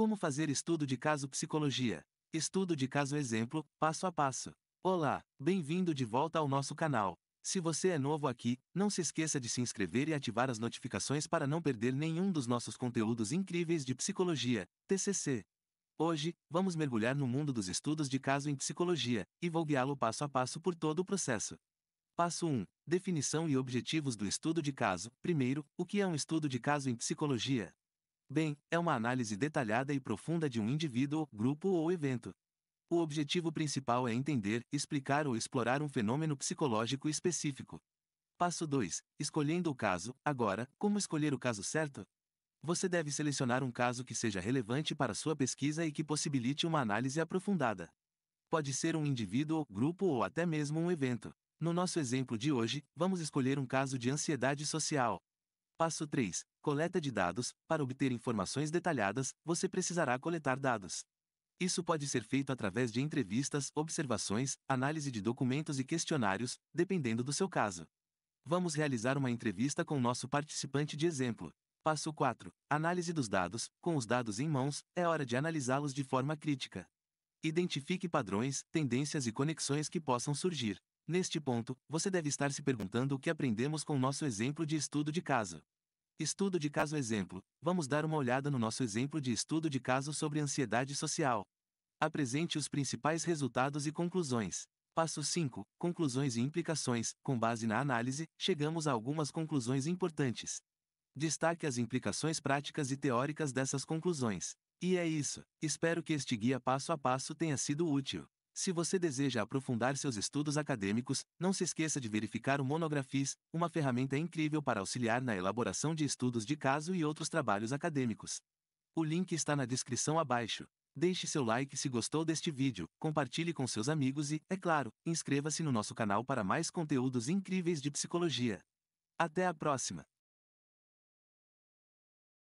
Como fazer estudo de caso psicologia? Estudo de caso exemplo, passo a passo. Olá, bem-vindo de volta ao nosso canal. Se você é novo aqui, não se esqueça de se inscrever e ativar as notificações para não perder nenhum dos nossos conteúdos incríveis de psicologia, TCC. Hoje, vamos mergulhar no mundo dos estudos de caso em psicologia e vou guiá-lo passo a passo por todo o processo. Passo 1: Definição e objetivos do estudo de caso. Primeiro, o que é um estudo de caso em psicologia? Bem, é uma análise detalhada e profunda de um indivíduo, grupo ou evento. O objetivo principal é entender, explicar ou explorar um fenômeno psicológico específico. Passo 2. Escolhendo o caso. Agora, como escolher o caso certo? Você deve selecionar um caso que seja relevante para sua pesquisa e que possibilite uma análise aprofundada. Pode ser um indivíduo, grupo ou até mesmo um evento. No nosso exemplo de hoje, vamos escolher um caso de ansiedade social. Passo 3. Coleta de dados. Para obter informações detalhadas, você precisará coletar dados. Isso pode ser feito através de entrevistas, observações, análise de documentos e questionários, dependendo do seu caso. Vamos realizar uma entrevista com nosso participante de exemplo. Passo 4. Análise dos dados. Com os dados em mãos, é hora de analisá-los de forma crítica. Identifique padrões, tendências e conexões que possam surgir. Neste ponto, você deve estar se perguntando o que aprendemos com o nosso exemplo de estudo de caso. Estudo de caso exemplo. Vamos dar uma olhada no nosso exemplo de estudo de caso sobre ansiedade social. Apresente os principais resultados e conclusões. Passo 5: Conclusões e implicações. Com base na análise, chegamos a algumas conclusões importantes. Destaque as implicações práticas e teóricas dessas conclusões. E é isso. Espero que este guia passo a passo tenha sido útil. Se você deseja aprofundar seus estudos acadêmicos, não se esqueça de verificar o Monografis, uma ferramenta incrível para auxiliar na elaboração de estudos de caso e outros trabalhos acadêmicos. O link está na descrição abaixo. Deixe seu like se gostou deste vídeo, compartilhe com seus amigos e, é claro, inscreva-se no nosso canal para mais conteúdos incríveis de psicologia. Até a próxima!